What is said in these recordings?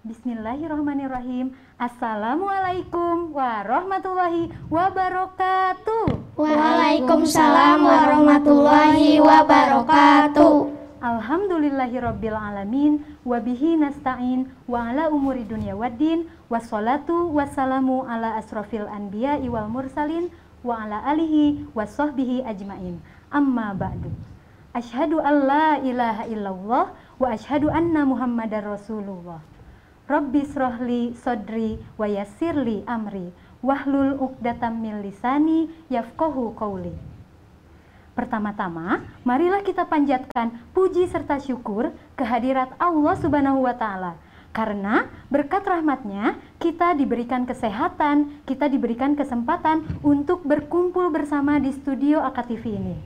Bismillahirrahmanirrahim. Assalamualaikum warahmatullahi wabarakatuh. Waalaikumsalam warahmatullahi wabarakatuh. Alhamdulillahirrabbilalamin alamin wabihi nasta'in wa ala umuri dunia waddin wassalatu wassalamu ala asrofil anbiya iwal mursalin wa ala alihi wa sahbihi ajmain. Amma ba'du. Ashhadu an la ilaha illallah wa ashhadu anna Muhammadar Rasulullah. Rabbi srohli sodri wa yassirli amri wahlul uqdatam min lisani yafkohu qawli. Pertama-tama, marilah kita panjatkan puji serta syukur kehadirat Allah Subhanahu wa taala karena berkat rahmatnya kita diberikan kesehatan, kita diberikan kesempatan untuk berkumpul bersama di studio AKTV ini.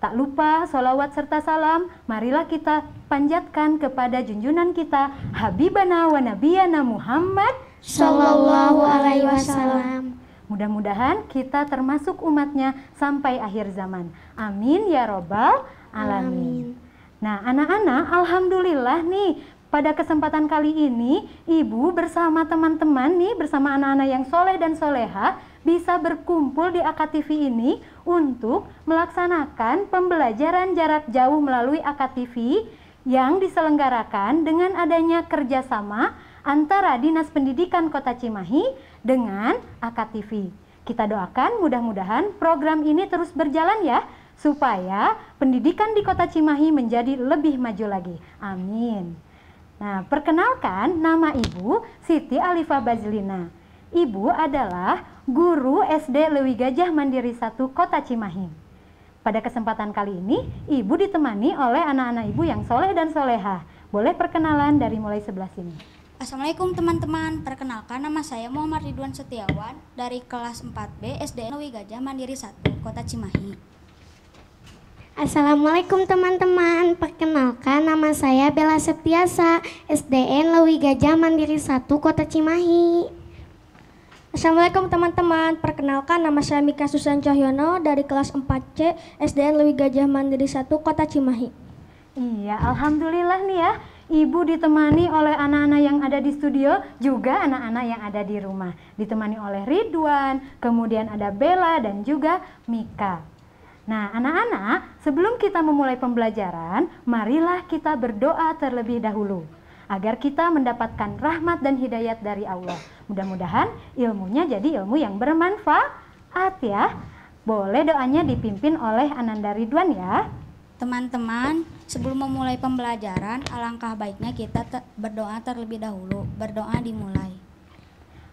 Tak lupa sholawat serta salam, marilah kita panjatkan kepada junjunan kita Habibana wa Nabiyana Muhammad Sallallahu Alaihi Wasallam. Mudah-mudahan kita termasuk umatnya sampai akhir zaman. Amin ya robbal alamin. alamin. Nah, anak-anak, alhamdulillah nih pada kesempatan kali ini, Ibu bersama teman-teman nih, bersama anak-anak yang soleh dan soleha, bisa berkumpul di AKTV ini untuk melaksanakan pembelajaran jarak jauh melalui AKTV yang diselenggarakan dengan adanya kerjasama antara Dinas Pendidikan Kota Cimahi dengan AKTV. Kita doakan mudah-mudahan program ini terus berjalan ya, supaya pendidikan di Kota Cimahi menjadi lebih maju lagi. Amin. Nah, perkenalkan nama Ibu Siti Alifa Bazlina. Ibu adalah guru SD Lewi Gajah Mandiri 1 Kota Cimahi. Pada kesempatan kali ini, Ibu ditemani oleh anak-anak Ibu yang soleh dan soleha. Boleh perkenalan dari mulai sebelah sini. Assalamualaikum teman-teman, perkenalkan nama saya Muhammad Ridwan Setiawan dari kelas 4B SDN Lewi Gajah Mandiri 1 Kota Cimahi. Assalamualaikum teman-teman. Perkenalkan nama saya Bella Setiasa, SDN Lewi Gajah Mandiri 1 Kota Cimahi. Assalamualaikum teman-teman. Perkenalkan nama saya Mika Susan Cahyono dari kelas 4C SDN Lewi Gajah Mandiri 1 Kota Cimahi. Iya, alhamdulillah nih ya. Ibu ditemani oleh anak-anak yang ada di studio, juga anak-anak yang ada di rumah. Ditemani oleh Ridwan, kemudian ada Bella dan juga Mika. Nah, anak-anak, sebelum kita memulai pembelajaran, marilah kita berdoa terlebih dahulu agar kita mendapatkan rahmat dan hidayat dari Allah. Mudah-mudahan ilmunya jadi ilmu yang bermanfaat ya. Boleh doanya dipimpin oleh Ananda Ridwan ya. Teman-teman, sebelum memulai pembelajaran, alangkah baiknya kita berdoa terlebih dahulu. Berdoa dimulai.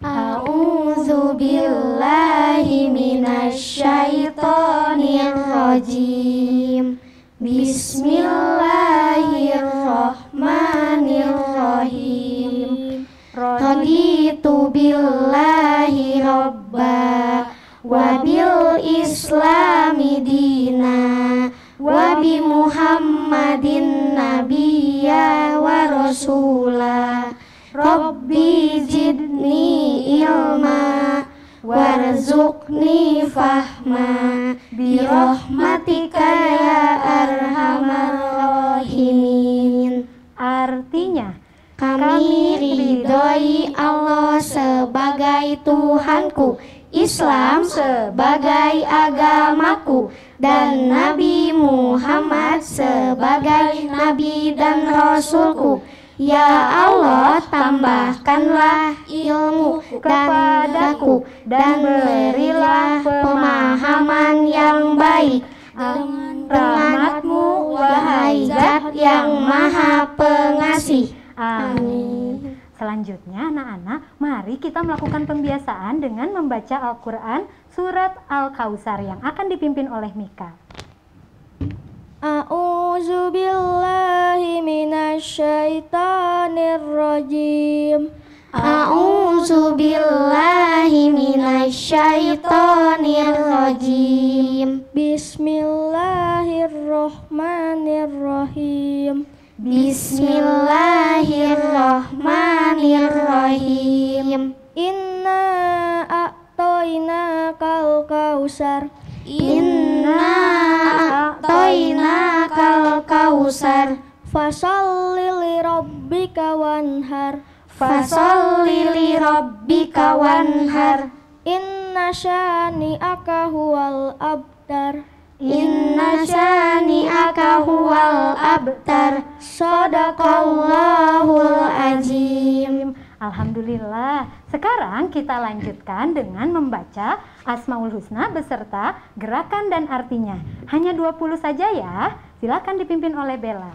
A'udzu billahi minasyaitonir rajim. Bismillahirrahmanirrahim. Raditu billahi robba wa bil islami dina wa bi muhammadin nabiyya wa rasulah Rabbi zidni ilma warzuqni fahma bi rahmatika ya arhamar rahimin artinya kami ridhoi Allah sebagai Tuhanku Islam sebagai agamaku dan Nabi Muhammad sebagai nabi dan rasulku Ya Allah, tambahkanlah ilmu kepadaku dan berilah pemahaman yang baik. Dengan rahmatmu, wahai Zat yang Maha Pengasih. Amin. Selanjutnya, anak-anak, mari kita melakukan pembiasaan dengan membaca Al-Quran Surat Al-Kausar yang akan dipimpin oleh Mika. A'udzu billahi minasyaitonir rajim. A'udzu billahi minasyaitonir rajim. Bismillahirrahmanirrahim. Bismillahirrahmanirrahim. Inna a'toina kal kausar. Inna a'toina kal kausar fasalli li rabbika wanhar fasalli li rabbika wanhar inna syani akahual abtar inna syani akahual abtar sadaqallahul azim Alhamdulillah. Sekarang kita lanjutkan dengan membaca Asmaul Husna beserta gerakan dan artinya. Hanya 20 saja ya. Silakan dipimpin oleh Bella.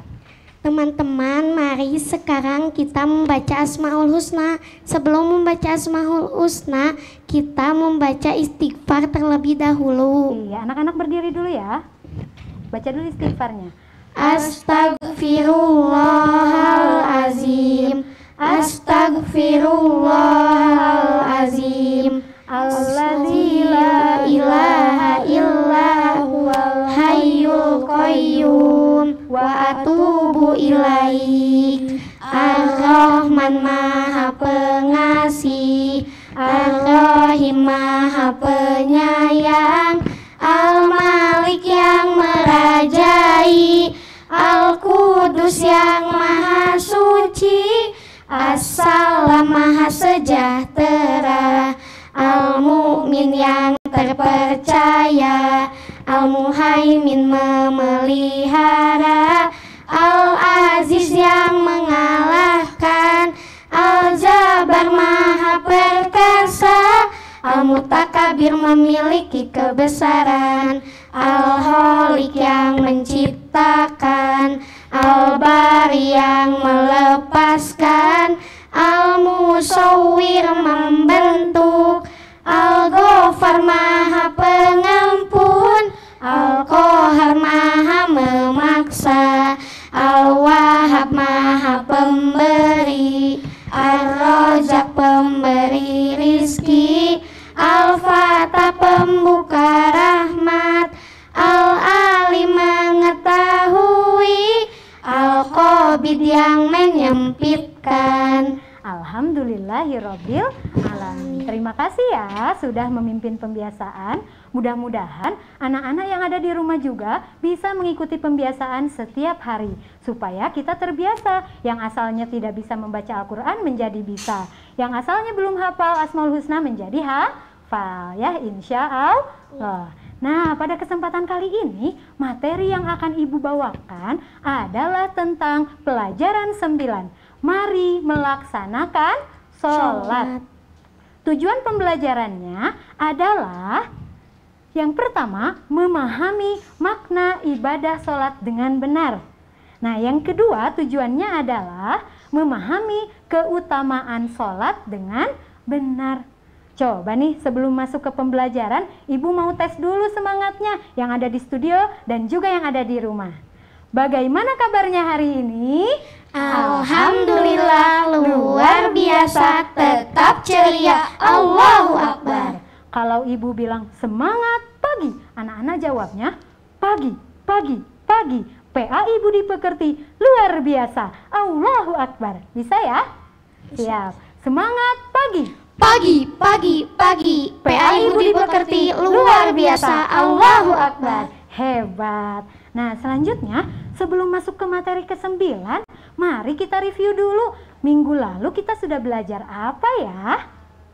Teman-teman, mari sekarang kita membaca Asmaul Husna. Sebelum membaca Asmaul Husna, kita membaca istighfar terlebih dahulu. Iya, anak-anak berdiri dulu ya. Baca dulu istighfarnya. Astagfirullahalazim. Astagfirullahalazim Alladzi la ilaha illa huwal hayyul qayyum Wa atubu Ar-Rahman maha pengasih Ar-Rahim maha penyayang Al-Malik yang merajai Al-Qudus yang maha suci Assalam maha sejahtera Al-mu'min yang terpercaya Al-muhaimin memelihara Al-aziz yang mengalahkan Al-jabar maha perkasa Al-mutakabir memiliki kebesaran Al-holik yang menciptakan Albar yang melepaskan Al-Musawwir membentuk Al-Ghafar Ramadan. Alhamdulillahirobbil alamin. Terima kasih ya sudah memimpin pembiasaan. Mudah-mudahan anak-anak yang ada di rumah juga bisa mengikuti pembiasaan setiap hari supaya kita terbiasa yang asalnya tidak bisa membaca Al-Qur'an menjadi bisa. Yang asalnya belum hafal Asmaul Husna menjadi hafal ya insya Allah. Nah, pada kesempatan kali ini, materi yang akan Ibu bawakan adalah tentang pelajaran 9 mari melaksanakan sholat. Tujuan pembelajarannya adalah yang pertama, memahami makna ibadah sholat dengan benar. Nah, yang kedua tujuannya adalah memahami keutamaan sholat dengan benar. Coba nih sebelum masuk ke pembelajaran, Ibu mau tes dulu semangatnya yang ada di studio dan juga yang ada di rumah. Bagaimana kabarnya hari ini? Alhamdulillah luar biasa tetap ceria Allahu Akbar Kalau ibu bilang semangat pagi Anak-anak jawabnya pagi, pagi, pagi PAI Budi Pekerti luar biasa Allahu Akbar Bisa ya? Siap Semangat pagi Pagi, pagi, pagi PAI Budi Pekerti luar biasa Allahu Akbar Hebat Nah selanjutnya Sebelum masuk ke materi ke-9, mari kita review dulu. Minggu lalu kita sudah belajar apa ya?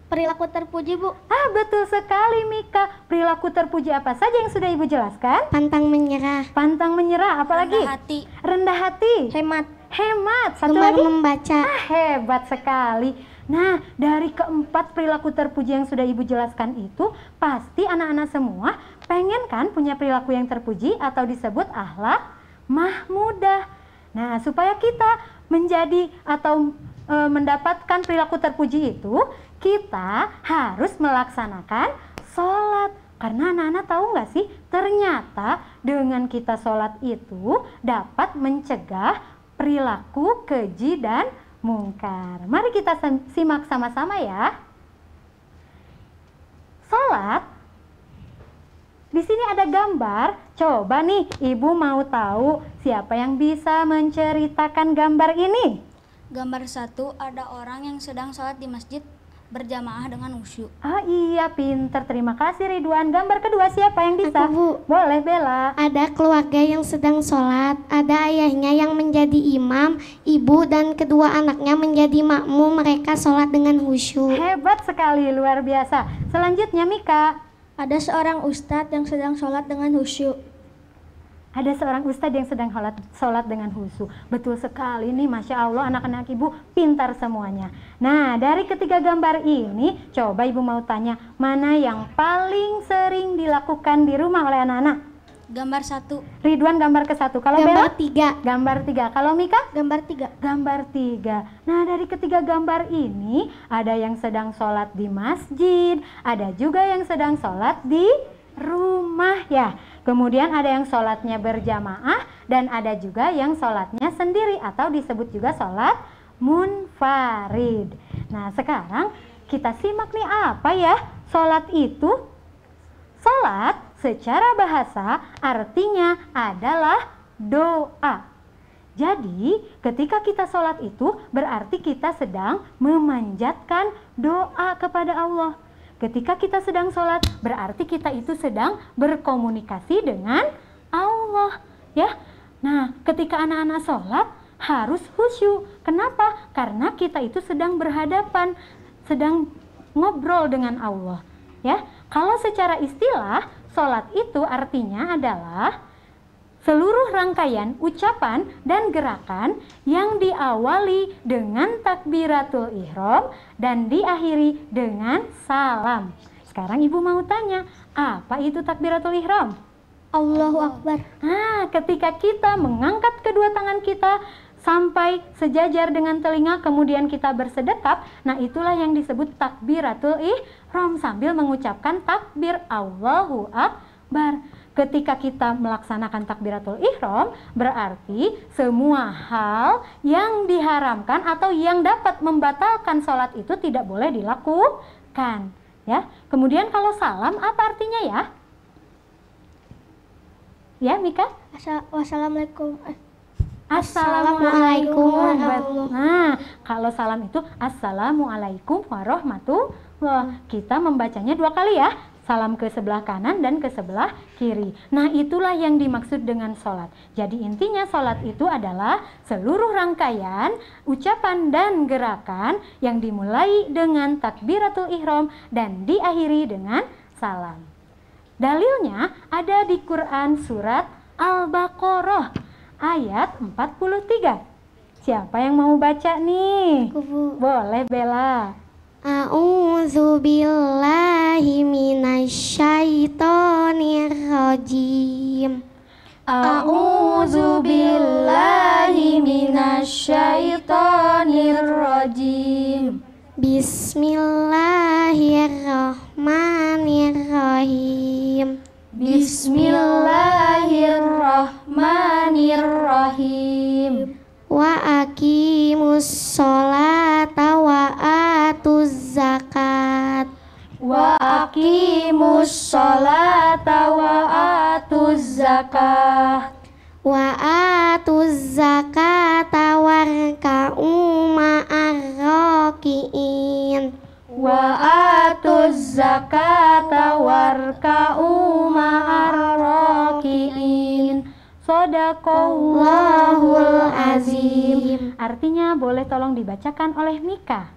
Perilaku terpuji, Bu. Ah, betul sekali, Mika. Perilaku terpuji apa saja yang sudah Ibu jelaskan? Pantang menyerah. Pantang menyerah, apalagi? Rendah hati. Rendah hati. Hemat. Hemat. Satu Gemar lagi? membaca. Ah, hebat sekali. Nah, dari keempat perilaku terpuji yang sudah Ibu jelaskan itu, pasti anak-anak semua pengen kan punya perilaku yang terpuji atau disebut ahlak mudah. Nah, supaya kita menjadi atau e, mendapatkan perilaku terpuji itu, kita harus melaksanakan sholat. Karena anak-anak tahu nggak sih, ternyata dengan kita sholat itu dapat mencegah perilaku keji dan mungkar. Mari kita simak sama-sama ya. Sholat di sini ada gambar. Coba nih, Ibu mau tahu siapa yang bisa menceritakan gambar ini? Gambar satu ada orang yang sedang sholat di masjid berjamaah dengan usyu. Ah iya, pinter. Terima kasih Ridwan. Gambar kedua siapa yang bisa? Aku, Bu. Boleh, Bella. Ada keluarga yang sedang sholat, ada ayahnya yang menjadi imam, ibu dan kedua anaknya menjadi makmum. Mereka sholat dengan khusyuk. Hebat sekali, luar biasa. Selanjutnya Mika. Ada seorang ustadz yang sedang sholat dengan khusyuk. Ada seorang ustadz yang sedang sholat, sholat dengan khusyuk. Betul sekali Ini Masya Allah anak-anak ibu pintar semuanya. Nah, dari ketiga gambar ini, coba ibu mau tanya, mana yang paling sering dilakukan di rumah oleh anak-anak? Gambar satu. Ridwan gambar ke satu. Kalau gambar Bella? tiga. Gambar tiga. Kalau Mika? Gambar tiga. Gambar tiga. Nah dari ketiga gambar ini ada yang sedang sholat di masjid, ada juga yang sedang sholat di rumah ya. Kemudian ada yang sholatnya berjamaah dan ada juga yang sholatnya sendiri atau disebut juga sholat munfarid. Nah sekarang kita simak nih apa ya sholat itu? Sholat secara bahasa artinya adalah doa. Jadi, ketika kita sholat itu berarti kita sedang memanjatkan doa kepada Allah. Ketika kita sedang sholat, berarti kita itu sedang berkomunikasi dengan Allah. Ya, nah, ketika anak-anak sholat harus khusyuk. Kenapa? Karena kita itu sedang berhadapan, sedang ngobrol dengan Allah. Ya, kalau secara istilah Sholat itu artinya adalah seluruh rangkaian ucapan dan gerakan yang diawali dengan takbiratul ihram dan diakhiri dengan salam. Sekarang ibu mau tanya, apa itu takbiratul ihram? Allahu Akbar. Nah, ketika kita mengangkat kedua tangan kita sampai sejajar dengan telinga kemudian kita bersedekap, nah itulah yang disebut takbiratul ihram sambil mengucapkan takbir Allahu Akbar. Ketika kita melaksanakan takbiratul ihram berarti semua hal yang diharamkan atau yang dapat membatalkan sholat itu tidak boleh dilakukan. Ya, kemudian kalau salam apa artinya ya? Ya, Mika? Assalamualaikum. Assalamualaikum warahmatullahi Nah, kalau salam itu Assalamualaikum warahmatullahi Kita membacanya dua kali ya. Salam ke sebelah kanan dan ke sebelah kiri. Nah, itulah yang dimaksud dengan sholat. Jadi intinya sholat itu adalah seluruh rangkaian, ucapan dan gerakan yang dimulai dengan takbiratul ihram dan diakhiri dengan salam. Dalilnya ada di Quran surat Al-Baqarah ayat 43. Siapa yang mau baca nih? Bu. Boleh Bella. A'udzu billahi minasyaitonir rajim. A'udzu billahi minasyaitonir rajim. Bismillahirrahmanirrahim. Bismillah Rahmanirrahim Wa aqimus sholata wa atuz zakat Wa aqimus sholata wa atuz zakat Wa atuz zakata rka'u ma'arroki'in Wa atuz zakata rka'u ma'arroki'in Sodakallahul azim. Artinya boleh tolong dibacakan oleh Mika.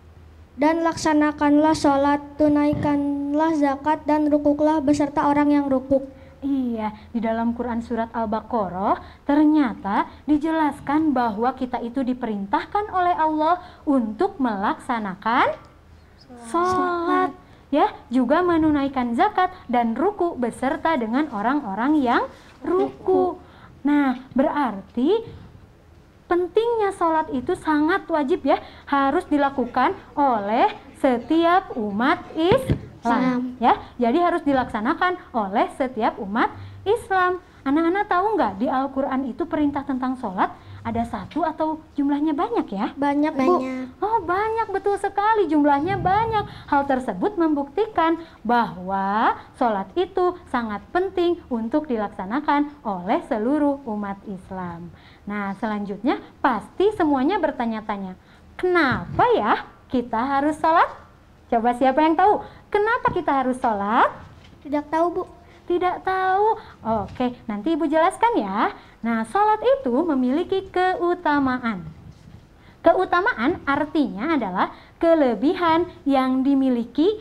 Dan laksanakanlah sholat, tunaikanlah zakat, dan rukuklah beserta orang yang rukuk. Iya, di dalam Quran Surat Al-Baqarah ternyata dijelaskan bahwa kita itu diperintahkan oleh Allah untuk melaksanakan sholat. Ya, juga menunaikan zakat dan ruku beserta dengan orang-orang yang ruku. ruku. Nah, berarti pentingnya sholat itu sangat wajib ya, harus dilakukan oleh setiap umat Islam. Ya, jadi harus dilaksanakan oleh setiap umat Islam. Anak-anak tahu nggak di Al-Quran itu perintah tentang sholat ada satu atau jumlahnya banyak ya? Banyak, Bu. Banyak. Oh, banyak betul sekali jumlahnya banyak. Hal tersebut membuktikan bahwa sholat itu sangat penting untuk dilaksanakan oleh seluruh umat Islam. Nah, selanjutnya pasti semuanya bertanya-tanya, kenapa ya kita harus sholat? Coba siapa yang tahu? Kenapa kita harus sholat? Tidak tahu, Bu tidak tahu. Oke, nanti Ibu jelaskan ya. Nah, sholat itu memiliki keutamaan. Keutamaan artinya adalah kelebihan yang dimiliki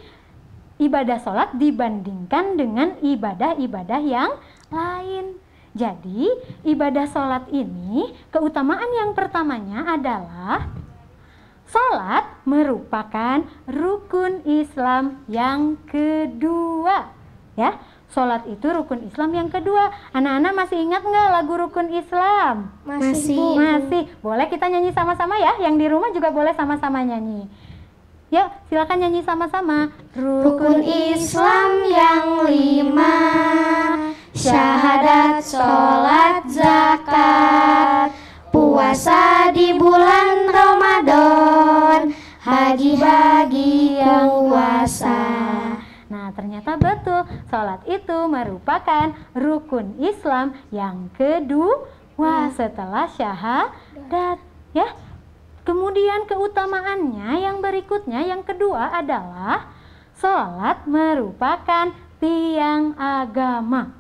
ibadah sholat dibandingkan dengan ibadah-ibadah yang lain. Jadi, ibadah sholat ini keutamaan yang pertamanya adalah Sholat merupakan rukun Islam yang kedua. Ya, Sholat itu rukun Islam yang kedua. Anak-anak masih ingat nggak lagu rukun Islam? Masih. Masih. Boleh kita nyanyi sama-sama ya? Yang di rumah juga boleh sama-sama nyanyi. Ya, silakan nyanyi sama-sama. Rukun Islam yang lima, syahadat, sholat, zakat, puasa di bulan Ramadan, haji bagi yang puasa. Sholat itu merupakan rukun Islam yang kedua hmm. setelah syahadat. Ya. Kemudian keutamaannya yang berikutnya yang kedua adalah sholat merupakan tiang agama.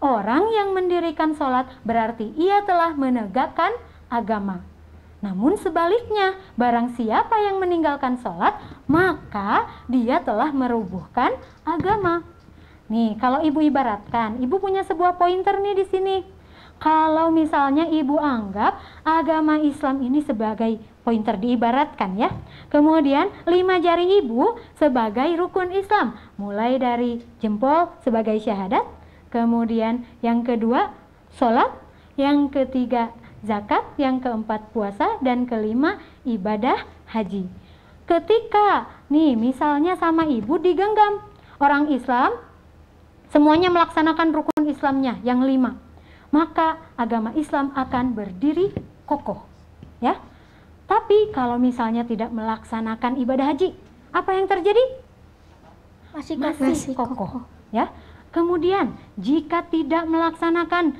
Orang yang mendirikan sholat berarti ia telah menegakkan agama. Namun sebaliknya, barang siapa yang meninggalkan sholat, maka dia telah merubuhkan agama. Nih, kalau ibu ibaratkan, ibu punya sebuah pointer nih di sini. Kalau misalnya ibu anggap agama Islam ini sebagai pointer diibaratkan ya. Kemudian lima jari ibu sebagai rukun Islam. Mulai dari jempol sebagai syahadat. Kemudian yang kedua sholat. Yang ketiga zakat. Yang keempat puasa. Dan kelima ibadah haji. Ketika nih misalnya sama ibu digenggam. Orang Islam Semuanya melaksanakan rukun Islamnya yang lima. Maka agama Islam akan berdiri kokoh. Ya. Tapi kalau misalnya tidak melaksanakan ibadah haji, apa yang terjadi? Masih, masih, masih kokoh. kokoh. Ya. Kemudian jika tidak melaksanakan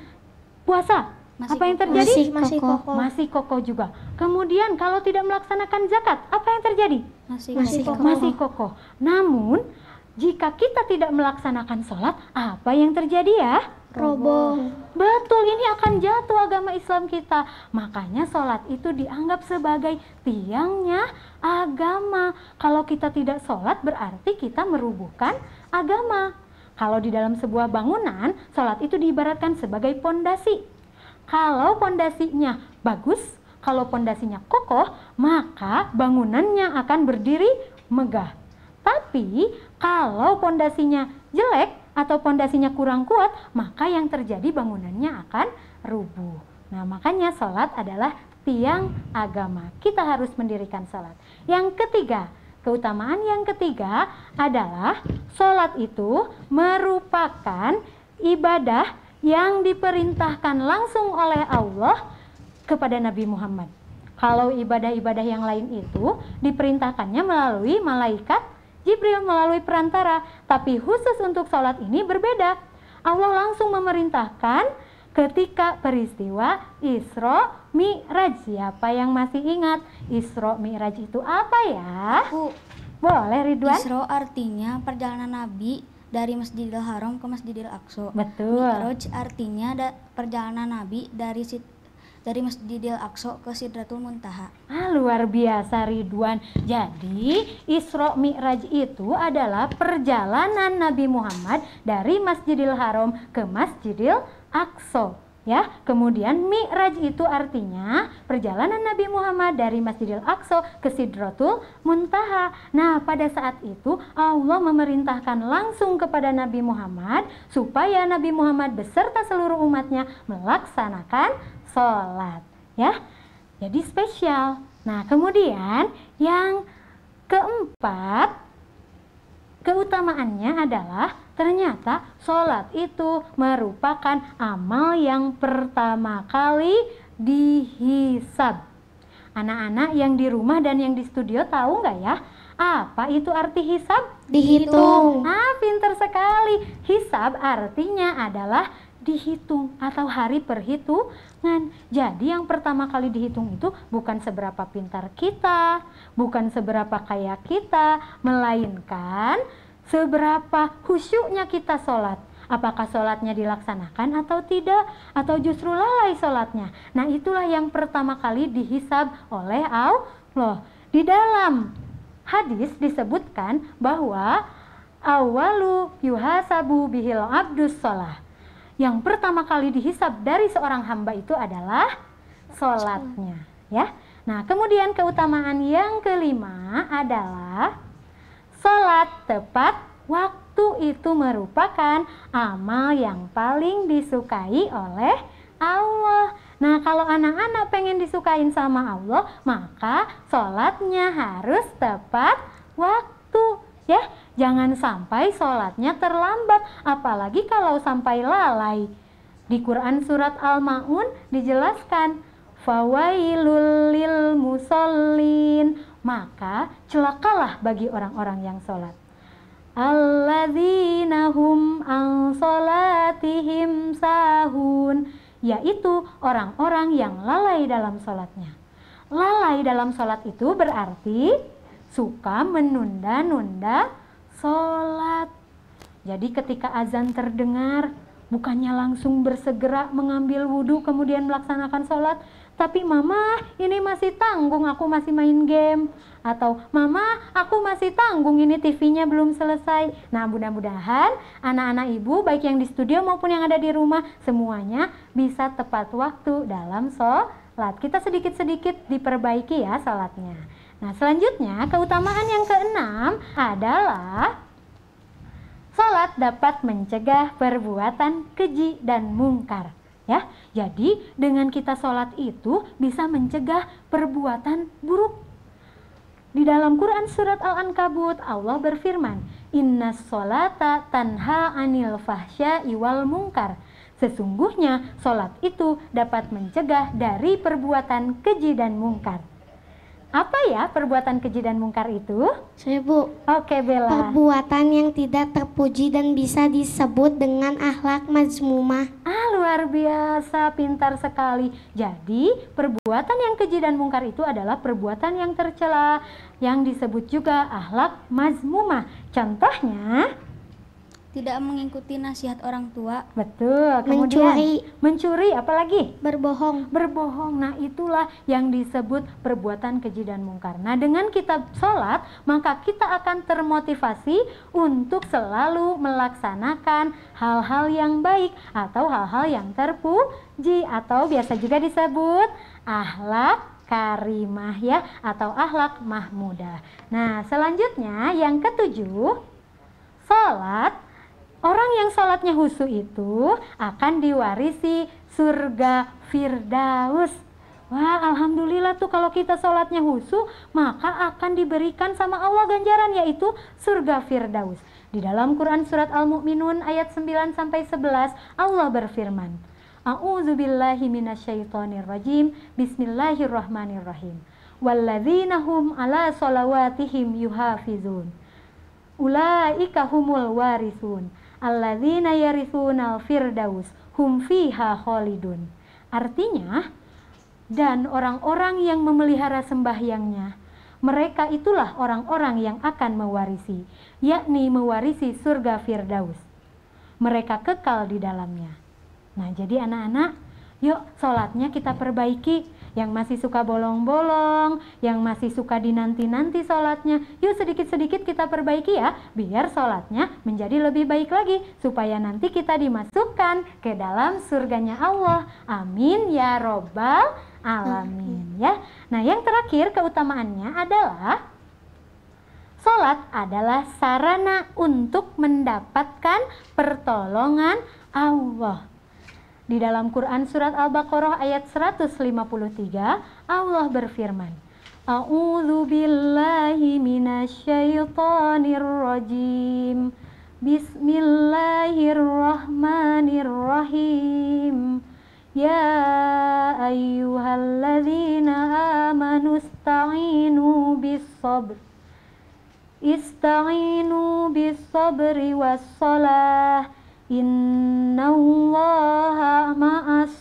puasa, masih apa yang terjadi? Masih, masih kokoh. Masih kokoh juga. Kemudian kalau tidak melaksanakan zakat, apa yang terjadi? Masih, masih kokoh. Masih kokoh. Namun jika kita tidak melaksanakan sholat, apa yang terjadi ya? Roboh. Betul, ini akan jatuh agama Islam kita. Makanya sholat itu dianggap sebagai tiangnya agama. Kalau kita tidak sholat berarti kita merubuhkan agama. Kalau di dalam sebuah bangunan, sholat itu diibaratkan sebagai pondasi. Kalau pondasinya bagus, kalau pondasinya kokoh, maka bangunannya akan berdiri megah. Tapi kalau pondasinya jelek atau pondasinya kurang kuat, maka yang terjadi bangunannya akan rubuh. Nah, makanya salat adalah tiang agama. Kita harus mendirikan salat. Yang ketiga, keutamaan yang ketiga adalah salat itu merupakan ibadah yang diperintahkan langsung oleh Allah kepada Nabi Muhammad. Kalau ibadah-ibadah yang lain itu diperintahkannya melalui malaikat Jibril melalui perantara, tapi khusus untuk sholat ini berbeda. Allah langsung memerintahkan ketika peristiwa Isra Mi'raj. Siapa yang masih ingat Isra Mi'raj itu apa ya? Bu, boleh Ridwan? Isra artinya perjalanan Nabi dari Masjidil Haram ke Masjidil Aqsa. Betul. Mi'raj artinya da perjalanan Nabi dari situ dari Masjidil Aqsa ke Sidratul Muntaha. Ah, luar biasa Ridwan. Jadi, Isra Mi'raj itu adalah perjalanan Nabi Muhammad dari Masjidil Haram ke Masjidil Aqsa. Ya, kemudian Mi'raj itu artinya perjalanan Nabi Muhammad dari Masjidil Aqsa ke Sidratul Muntaha. Nah, pada saat itu Allah memerintahkan langsung kepada Nabi Muhammad supaya Nabi Muhammad beserta seluruh umatnya melaksanakan sholat ya jadi spesial nah kemudian yang keempat keutamaannya adalah ternyata sholat itu merupakan amal yang pertama kali dihisab anak-anak yang di rumah dan yang di studio tahu nggak ya apa itu arti hisab? Dihitung. Ah, pinter sekali. Hisab artinya adalah dihitung atau hari perhitungan. Jadi yang pertama kali dihitung itu bukan seberapa pintar kita, bukan seberapa kaya kita, melainkan seberapa khusyuknya kita sholat. Apakah sholatnya dilaksanakan atau tidak, atau justru lalai sholatnya. Nah itulah yang pertama kali dihisab oleh Allah. Di dalam hadis disebutkan bahwa awalu yuhasabu bihil abdus sholah yang pertama kali dihisap dari seorang hamba itu adalah sholatnya. Ya. Nah, kemudian keutamaan yang kelima adalah sholat tepat waktu itu merupakan amal yang paling disukai oleh Allah. Nah, kalau anak-anak pengen disukain sama Allah, maka sholatnya harus tepat waktu. Ya, jangan sampai sholatnya terlambat, apalagi kalau sampai lalai. Di Quran Surat Al-Ma'un dijelaskan, fawailulil musallin, maka celakalah bagi orang-orang yang sholat. Alladzina an sahun, yaitu orang-orang yang lalai dalam sholatnya. Lalai dalam sholat itu berarti suka menunda-nunda sholat. Jadi ketika azan terdengar, bukannya langsung bersegera mengambil wudhu kemudian melaksanakan sholat, tapi mama ini masih tanggung, aku masih main game. Atau mama aku masih tanggung, ini TV-nya belum selesai. Nah mudah-mudahan anak-anak ibu baik yang di studio maupun yang ada di rumah semuanya bisa tepat waktu dalam sholat. Kita sedikit-sedikit diperbaiki ya sholatnya. Nah, selanjutnya keutamaan yang keenam adalah salat dapat mencegah perbuatan keji dan mungkar. Ya, jadi dengan kita sholat itu bisa mencegah perbuatan buruk. Di dalam Quran Surat Al-Ankabut, Allah berfirman, Inna sholata tanha anil fahsya iwal mungkar. Sesungguhnya, sholat itu dapat mencegah dari perbuatan keji dan mungkar. Apa ya perbuatan keji dan mungkar itu? Saya Bu. Oke Bella. Perbuatan yang tidak terpuji dan bisa disebut dengan akhlak mazmumah. Ah luar biasa, pintar sekali. Jadi perbuatan yang keji dan mungkar itu adalah perbuatan yang tercela yang disebut juga akhlak mazmumah. Contohnya tidak mengikuti nasihat orang tua. Betul. Kemudian mencuri, mencuri apalagi? Berbohong. Berbohong. Nah, itulah yang disebut perbuatan keji dan mungkar. Nah, dengan kita sholat, maka kita akan termotivasi untuk selalu melaksanakan hal-hal yang baik atau hal-hal yang terpuji atau biasa juga disebut ahlak karimah ya atau ahlak mahmudah. Nah, selanjutnya yang ketujuh, sholat. Orang yang sholatnya husu itu akan diwarisi surga firdaus. Wah, alhamdulillah tuh kalau kita sholatnya husu, maka akan diberikan sama Allah ganjaran yaitu surga firdaus. Di dalam Quran surat Al-Mu'minun ayat 9 sampai 11, Allah berfirman, A'udzubillahi minasyaitonirrajim. Bismillahirrahmanirrahim. Walladzina ala salawatihim yuhafizun. Ulaika humul warisun alladzina yarithunal firdaus hum fiha khalidun. Artinya, dan orang-orang yang memelihara sembahyangnya, mereka itulah orang-orang yang akan mewarisi, yakni mewarisi surga firdaus. Mereka kekal di dalamnya. Nah, jadi anak-anak, yuk sholatnya kita perbaiki yang masih suka bolong-bolong, yang masih suka dinanti-nanti sholatnya, yuk sedikit-sedikit kita perbaiki ya, biar sholatnya menjadi lebih baik lagi, supaya nanti kita dimasukkan ke dalam surganya Allah. Amin ya robbal alamin ya. Nah yang terakhir keutamaannya adalah Sholat adalah sarana untuk mendapatkan pertolongan Allah. Di dalam Quran surat Al-Baqarah ayat 153, Allah berfirman, A'udzu billahi minasyaitonir rajim. Bismillahirrahmanirrahim. Ya ayyuhalladzina amanu ista'inu bis-sabr. Ista'inu bis-sabri was-salah innallaha ma'as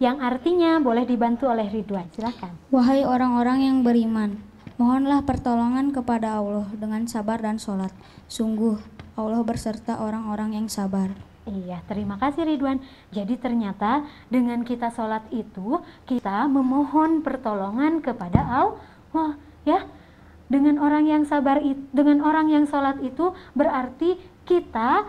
yang artinya boleh dibantu oleh Ridwan. Silakan. Wahai orang-orang yang beriman, mohonlah pertolongan kepada Allah dengan sabar dan solat. Sungguh Allah berserta orang-orang yang sabar. Iya, terima kasih Ridwan. Jadi ternyata dengan kita solat itu kita memohon pertolongan kepada Allah, ya. Dengan orang yang sabar itu, dengan orang yang solat itu berarti kita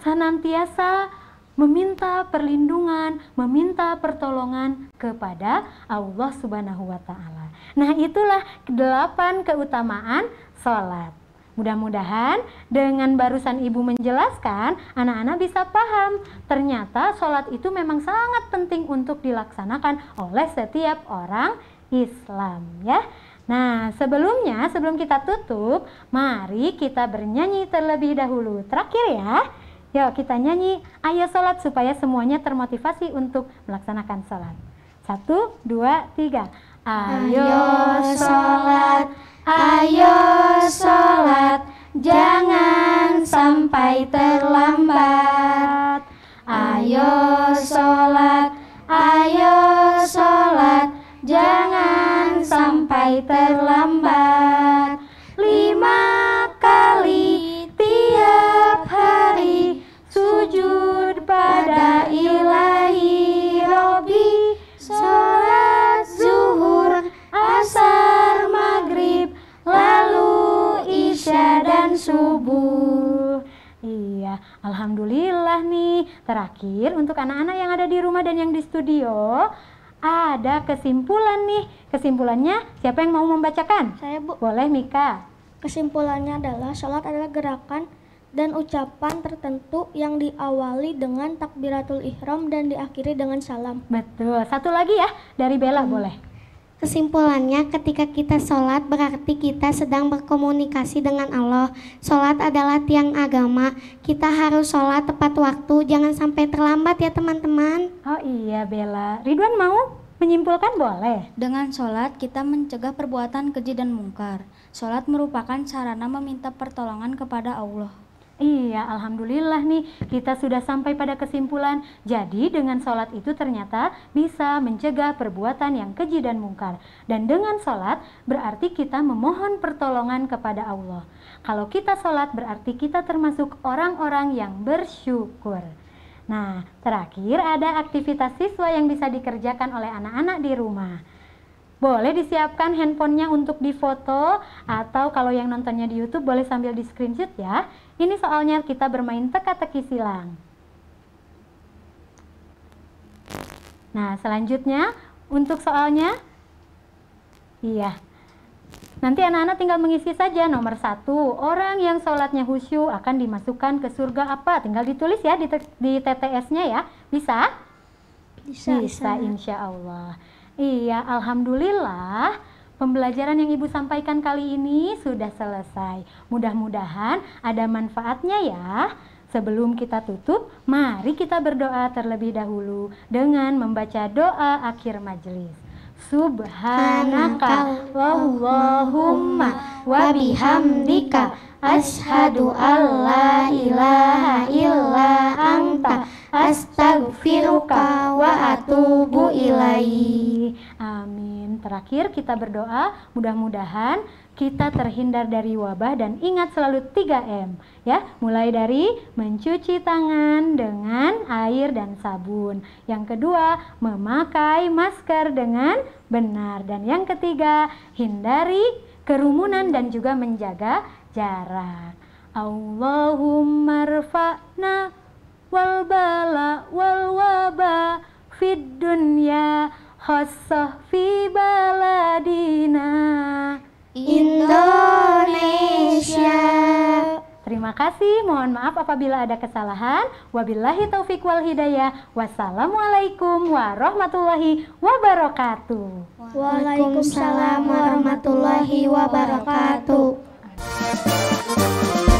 senantiasa meminta perlindungan, meminta pertolongan kepada Allah Subhanahu wa taala. Nah, itulah delapan keutamaan salat. Mudah-mudahan dengan barusan ibu menjelaskan, anak-anak bisa paham. Ternyata sholat itu memang sangat penting untuk dilaksanakan oleh setiap orang Islam ya. Nah, sebelumnya, sebelum kita tutup, mari kita bernyanyi terlebih dahulu. Terakhir ya. Yuk kita nyanyi Ayo Sholat supaya semuanya termotivasi untuk melaksanakan sholat. Satu, dua, tiga. Ayo sholat, ayo sholat, jangan sampai terlambat. Ayo sholat, sampai terlambat lima kali tiap hari sujud pada ilahi Robi sholat zuhur asar maghrib lalu isya dan subuh iya alhamdulillah nih terakhir untuk anak-anak yang ada di rumah dan yang di studio ada kesimpulan nih Kesimpulannya, siapa yang mau membacakan? Saya, Bu. Boleh, Mika. Kesimpulannya adalah sholat adalah gerakan dan ucapan tertentu yang diawali dengan takbiratul ihram dan diakhiri dengan salam. Betul. Satu lagi ya dari Bella hmm. boleh. Kesimpulannya, ketika kita sholat berarti kita sedang berkomunikasi dengan Allah. Sholat adalah tiang agama. Kita harus sholat tepat waktu, jangan sampai terlambat ya teman-teman. Oh iya Bella. Ridwan mau? Menyimpulkan boleh. Dengan sholat, kita mencegah perbuatan keji dan mungkar. Sholat merupakan sarana meminta pertolongan kepada Allah. Iya, alhamdulillah nih, kita sudah sampai pada kesimpulan. Jadi, dengan sholat itu ternyata bisa mencegah perbuatan yang keji dan mungkar. Dan dengan sholat, berarti kita memohon pertolongan kepada Allah. Kalau kita sholat, berarti kita termasuk orang-orang yang bersyukur. Nah, terakhir ada aktivitas siswa yang bisa dikerjakan oleh anak-anak di rumah. Boleh disiapkan handphonenya untuk difoto atau kalau yang nontonnya di YouTube boleh sambil di screenshot ya. Ini soalnya kita bermain teka-teki silang. Nah, selanjutnya untuk soalnya, iya, Nanti anak-anak tinggal mengisi saja nomor satu. Orang yang sholatnya khusyuk akan dimasukkan ke surga apa? Tinggal ditulis ya di, di TTS-nya ya. Bisa? Bisa. Bisa, insya Allah. Iya, Alhamdulillah. Pembelajaran yang Ibu sampaikan kali ini sudah selesai. Mudah-mudahan ada manfaatnya ya. Sebelum kita tutup, mari kita berdoa terlebih dahulu dengan membaca doa akhir majelis subhanaka wallahumma wa bihamdika asyhadu alla ilaha illa anta astaghfiruka wa atubu ilaihi amin terakhir kita berdoa mudah-mudahan kita terhindar dari wabah dan ingat selalu 3M ya, mulai dari mencuci tangan dengan air dan sabun. Yang kedua, memakai masker dengan benar dan yang ketiga, hindari kerumunan dan juga menjaga jarak. Allahumma rfa'na wal bala wal waba fid dunya Hosoh fi baladina Indonesia Terima kasih, mohon maaf apabila ada kesalahan. Wabillahi taufiq wal hidayah. Wassalamualaikum warahmatullahi wabarakatuh. Waalaikumsalam warahmatullahi wabarakatuh.